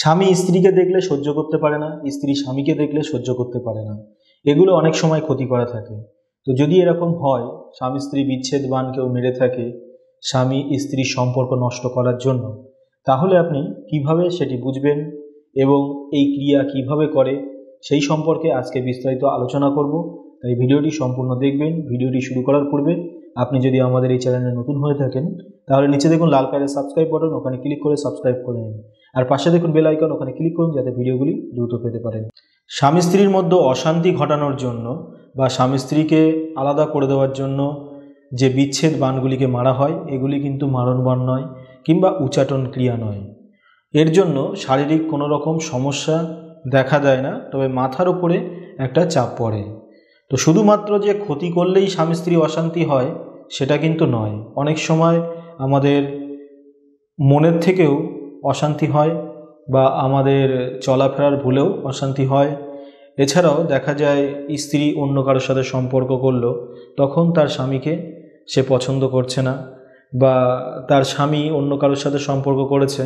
স্বামী স্ত্রীকে দেখলে সহ্য করতে পারে না স্ত্রী স্বামীকে দেখলে সহ্য করতে পারে না এগুলো অনেক সময় ক্ষতি করা থাকে তো যদি এরকম হয় স্বামী স্ত্রী বিচ্ছেদ বান কেউ মেরে থাকে স্বামী স্ত্রীর সম্পর্ক নষ্ট করার জন্য তাহলে আপনি কিভাবে সেটি বুঝবেন এবং এই ক্রিয়া কিভাবে করে সেই সম্পর্কে আজকে বিস্তারিত আলোচনা করব তাই ভিডিওটি সম্পূর্ণ দেখবেন ভিডিওটি শুরু করার পূর্বে আপনি যদি আমাদের এই চ্যানেলে নতুন হয়ে থাকেন তাহলে নিচে দেখুন লাল কালারের সাবস্ক্রাইব বাটন ওখানে ক্লিক করে সাবস্ক্রাইব করে নিন আর পাশে দেখুন বেল আইকন ওখানে ক্লিক করুন যাতে ভিডিওগুলি দ্রুত পেতে পারেন স্বামী স্ত্রীর মধ্যে অশান্তি ঘটানোর জন্য বা স্বামী স্ত্রীকে আলাদা করে দেওয়ার জন্য যে বিচ্ছেদ বানগুলিকে মারা হয় এগুলি কিন্তু মারণ বান নয় কিংবা উচাটন ক্রিয়া নয় এর জন্য শারীরিক কোনো রকম সমস্যা দেখা দেয় না তবে মাথার উপরে একটা চাপ পড়ে তো শুধুমাত্র যে ক্ষতি করলেই স্বামী স্ত্রী অশান্তি হয় সেটা কিন্তু নয় অনেক সময় আমাদের মনের থেকেও অশান্তি হয় বা আমাদের চলাফেরার ভুলেও অশান্তি হয় এছাড়াও দেখা যায় স্ত্রী অন্য কারোর সাথে সম্পর্ক করলো তখন তার স্বামীকে সে পছন্দ করছে না বা তার স্বামী অন্য কারোর সাথে সম্পর্ক করেছে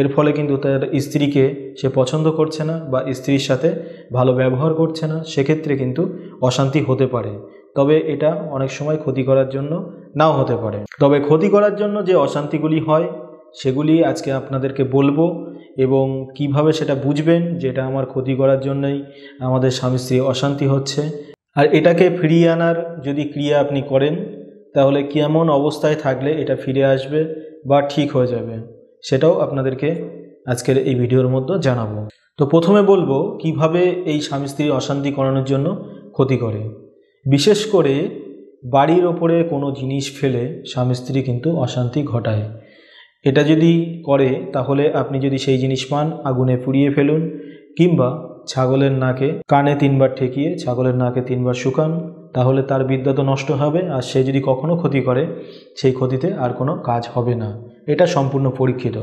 এর ফলে কিন্তু তার স্ত্রীকে সে পছন্দ করছে না বা স্ত্রীর সাথে ভালো ব্যবহার করছে না সেক্ষেত্রে কিন্তু অশান্তি হতে পারে তবে এটা অনেক সময় ক্ষতি করার জন্য নাও হতে পারে তবে ক্ষতি করার জন্য যে অশান্তিগুলি হয় সেগুলি আজকে আপনাদেরকে বলবো এবং কিভাবে সেটা বুঝবেন যেটা আমার ক্ষতি করার জন্যই আমাদের স্বামী স্ত্রী অশান্তি হচ্ছে আর এটাকে ফিরিয়ে আনার যদি ক্রিয়া আপনি করেন তাহলে কেমন অবস্থায় থাকলে এটা ফিরে আসবে বা ঠিক হয়ে যাবে সেটাও আপনাদেরকে আজকের এই ভিডিওর মধ্যে জানাবো তো প্রথমে বলবো কিভাবে এই স্বামী স্ত্রী অশান্তি করানোর জন্য ক্ষতি করে বিশেষ করে বাড়ির ওপরে কোনো জিনিস ফেলে স্বামী স্ত্রী কিন্তু অশান্তি ঘটায় এটা যদি করে তাহলে আপনি যদি সেই জিনিস পান আগুনে পুড়িয়ে ফেলুন কিংবা ছাগলের নাকে কানে তিনবার ঠেকিয়ে ছাগলের নাকে তিনবার শুকান তাহলে তার বিদ্যা তো নষ্ট হবে আর সে যদি কখনো ক্ষতি করে সেই ক্ষতিতে আর কোনো কাজ হবে না এটা সম্পূর্ণ পরীক্ষিত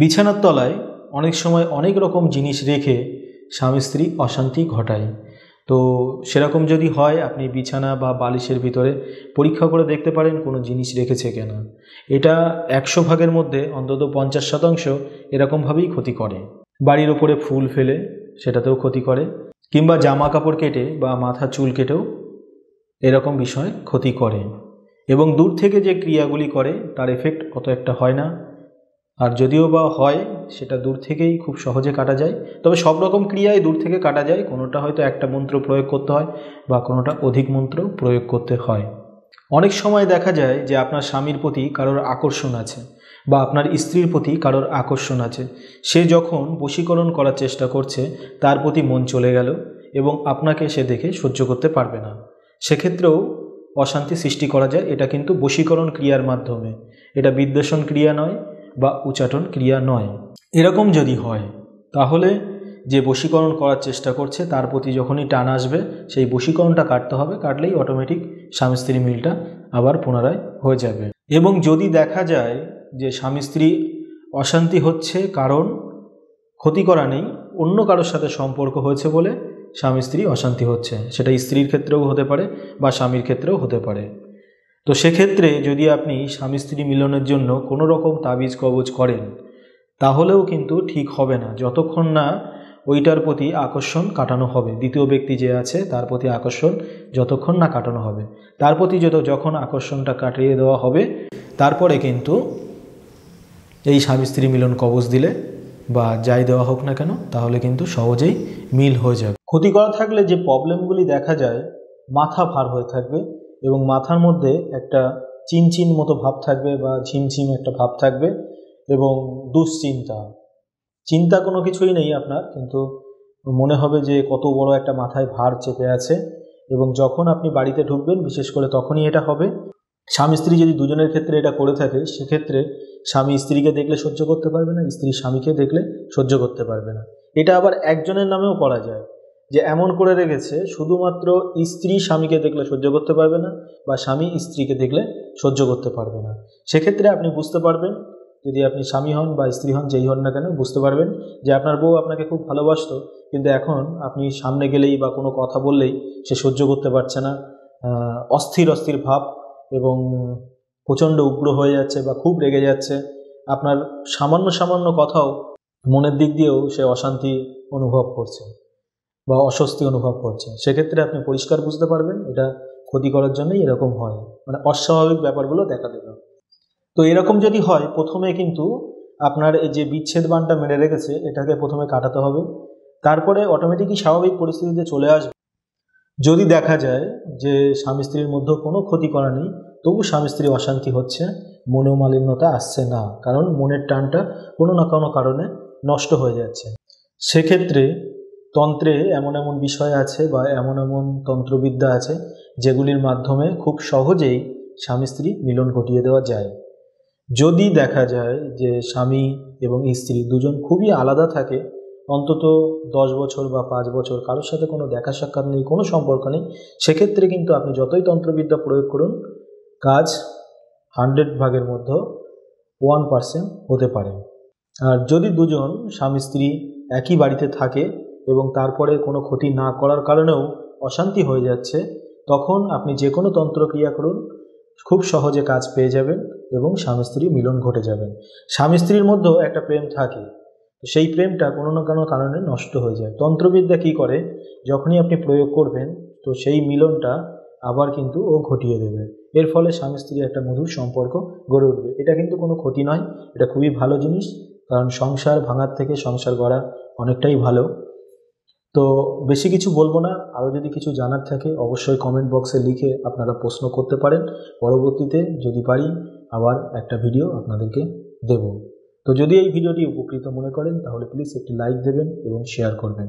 বিছানার তলায় অনেক সময় অনেক রকম জিনিস রেখে স্বামী স্ত্রী অশান্তি ঘটায় তো সেরকম যদি হয় আপনি বিছানা বা বালিশের ভিতরে পরীক্ষা করে দেখতে পারেন কোনো জিনিস রেখেছে কেনা এটা একশো ভাগের মধ্যে অন্তত পঞ্চাশ শতাংশ এরকমভাবেই ক্ষতি করে বাড়ির ওপরে ফুল ফেলে সেটাতেও ক্ষতি করে কিংবা জামা কাপড় কেটে বা মাথা চুল কেটেও এরকম বিষয় ক্ষতি করে এবং দূর থেকে যে ক্রিয়াগুলি করে তার এফেক্ট অত একটা হয় না আর যদিও বা হয় সেটা দূর থেকেই খুব সহজে কাটা যায় তবে সব রকম ক্রিয়াই দূর থেকে কাটা যায় কোনোটা হয়তো একটা মন্ত্র প্রয়োগ করতে হয় বা কোনোটা অধিক মন্ত্র প্রয়োগ করতে হয় অনেক সময় দেখা যায় যে আপনার স্বামীর প্রতি কারোর আকর্ষণ আছে বা আপনার স্ত্রীর প্রতি কারোর আকর্ষণ আছে সে যখন বশীকরণ করার চেষ্টা করছে তার প্রতি মন চলে গেল এবং আপনাকে সে দেখে সহ্য করতে পারবে না সেক্ষেত্রেও অশান্তি সৃষ্টি করা যায় এটা কিন্তু বশীকরণ ক্রিয়ার মাধ্যমে এটা বিদ্বেষণ ক্রিয়া নয় বা উচ্চাটন ক্রিয়া নয় এরকম যদি হয় তাহলে যে বশীকরণ করার চেষ্টা করছে তার প্রতি যখনই টান আসবে সেই বশীকরণটা কাটতে হবে কাটলেই অটোমেটিক স্বামী স্ত্রী মিলটা আবার পুনরায় হয়ে যাবে এবং যদি দেখা যায় যে স্বামী স্ত্রী অশান্তি হচ্ছে কারণ ক্ষতি করা নেই অন্য কারোর সাথে সম্পর্ক হয়েছে বলে স্বামী স্ত্রী অশান্তি হচ্ছে সেটা স্ত্রীর ক্ষেত্রেও হতে পারে বা স্বামীর ক্ষেত্রেও হতে পারে তো সেক্ষেত্রে যদি আপনি স্বামী স্ত্রী মিলনের জন্য কোনো রকম তাবিজ কবজ করেন তাহলেও কিন্তু ঠিক হবে না যতক্ষণ না ওইটার প্রতি আকর্ষণ কাটানো হবে দ্বিতীয় ব্যক্তি যে আছে তার প্রতি আকর্ষণ যতক্ষণ না কাটানো হবে তার প্রতি যত যখন আকর্ষণটা কাটিয়ে দেওয়া হবে তারপরে কিন্তু এই স্বামী স্ত্রী মিলন কবজ দিলে বা যাই দেওয়া হোক না কেন তাহলে কিন্তু সহজেই মিল হয়ে যাবে ক্ষতি করা থাকলে যে প্রবলেমগুলি দেখা যায় মাথা ভার হয়ে থাকবে এবং মাথার মধ্যে একটা চিনচিন মতো ভাব থাকবে বা ঝিমঝিম একটা ভাব থাকবে এবং দুশ্চিন্তা চিন্তা কোনো কিছুই নেই আপনার কিন্তু মনে হবে যে কত বড় একটা মাথায় ভার চেপে আছে এবং যখন আপনি বাড়িতে ঢুকবেন বিশেষ করে তখনই এটা হবে স্বামী স্ত্রী যদি দুজনের ক্ষেত্রে এটা করে থাকে সেক্ষেত্রে স্বামী স্ত্রীকে দেখলে সহ্য করতে পারবে না স্ত্রী স্বামীকে দেখলে সহ্য করতে পারবে না এটা আবার একজনের নামেও করা যায় যে এমন করে রেখেছে শুধুমাত্র স্ত্রী স্বামীকে দেখলে সহ্য করতে পারবে না বা স্বামী স্ত্রীকে দেখলে সহ্য করতে পারবে না সেক্ষেত্রে আপনি বুঝতে পারবেন যদি আপনি স্বামী হন বা স্ত্রী হন যেই হন না কেন বুঝতে পারবেন যে আপনার বউ আপনাকে খুব ভালোবাসত কিন্তু এখন আপনি সামনে গেলেই বা কোনো কথা বললেই সে সহ্য করতে পারছে না অস্থির অস্থির ভাব এবং প্রচণ্ড উগ্র হয়ে যাচ্ছে বা খুব রেগে যাচ্ছে আপনার সামান্য সামান্য কথাও মনের দিক দিয়েও সে অশান্তি অনুভব করছে বা অস্বস্তি অনুভব করছে সেক্ষেত্রে আপনি পরিষ্কার বুঝতে পারবেন এটা ক্ষতি করার জন্যই এরকম হয় মানে অস্বাভাবিক ব্যাপারগুলো দেখা দেবে তো এরকম যদি হয় প্রথমে কিন্তু আপনার যে বিচ্ছেদ বানটা মেরে রেখেছে এটাকে প্রথমে কাটাতে হবে তারপরে অটোমেটিকই স্বাভাবিক পরিস্থিতিতে চলে আসবে যদি দেখা যায় যে স্বামী স্ত্রীর মধ্যে কোনো ক্ষতি করা নেই তবু স্বামী স্ত্রী অশান্তি হচ্ছে মালিন্যতা আসছে না কারণ মনের টানটা কোনো না কোনো কারণে নষ্ট হয়ে যাচ্ছে সেক্ষেত্রে তন্ত্রে এমন এমন বিষয় আছে বা এমন এমন তন্ত্রবিদ্যা আছে যেগুলির মাধ্যমে খুব সহজেই স্বামী স্ত্রী মিলন ঘটিয়ে দেওয়া যায় যদি দেখা যায় যে স্বামী এবং স্ত্রী দুজন খুবই আলাদা থাকে অন্তত দশ বছর বা পাঁচ বছর কারোর সাথে কোনো দেখা সাক্ষাৎ নেই কোনো সম্পর্ক নেই সেক্ষেত্রে কিন্তু আপনি যতই তন্ত্রবিদ্যা প্রয়োগ করুন কাজ হান্ড্রেড ভাগের মধ্যে ওয়ান পার্সেন্ট হতে পারে আর যদি দুজন স্বামী স্ত্রী একই বাড়িতে থাকে এবং তারপরে কোনো ক্ষতি না করার কারণেও অশান্তি হয়ে যাচ্ছে তখন আপনি যে কোনো তন্ত্রক্রিয়া করুন খুব সহজে কাজ পেয়ে যাবেন এবং স্বামী স্ত্রী মিলন ঘটে যাবেন স্বামী স্ত্রীর মধ্যেও একটা প্রেম থাকে সেই প্রেমটা কোনো না কোনো কারণে নষ্ট হয়ে যায় তন্ত্রবিদ্যা কি করে যখনই আপনি প্রয়োগ করবেন তো সেই মিলনটা আবার কিন্তু ও ঘটিয়ে দেবে এর ফলে স্বামী স্ত্রীর একটা মধুর সম্পর্ক গড়ে উঠবে এটা কিন্তু কোনো ক্ষতি নয় এটা খুবই ভালো জিনিস কারণ সংসার ভাঙার থেকে সংসার গড়া অনেকটাই ভালো তো বেশি কিছু বলবো না আরও যদি কিছু জানার থাকে অবশ্যই কমেন্ট বক্সে লিখে আপনারা প্রশ্ন করতে পারেন পরবর্তীতে যদি পারি আবার একটা ভিডিও আপনাদেরকে দেব তো যদি এই ভিডিওটি উপকৃত মনে করেন তাহলে প্লিজ একটি লাইক দেবেন এবং শেয়ার করবেন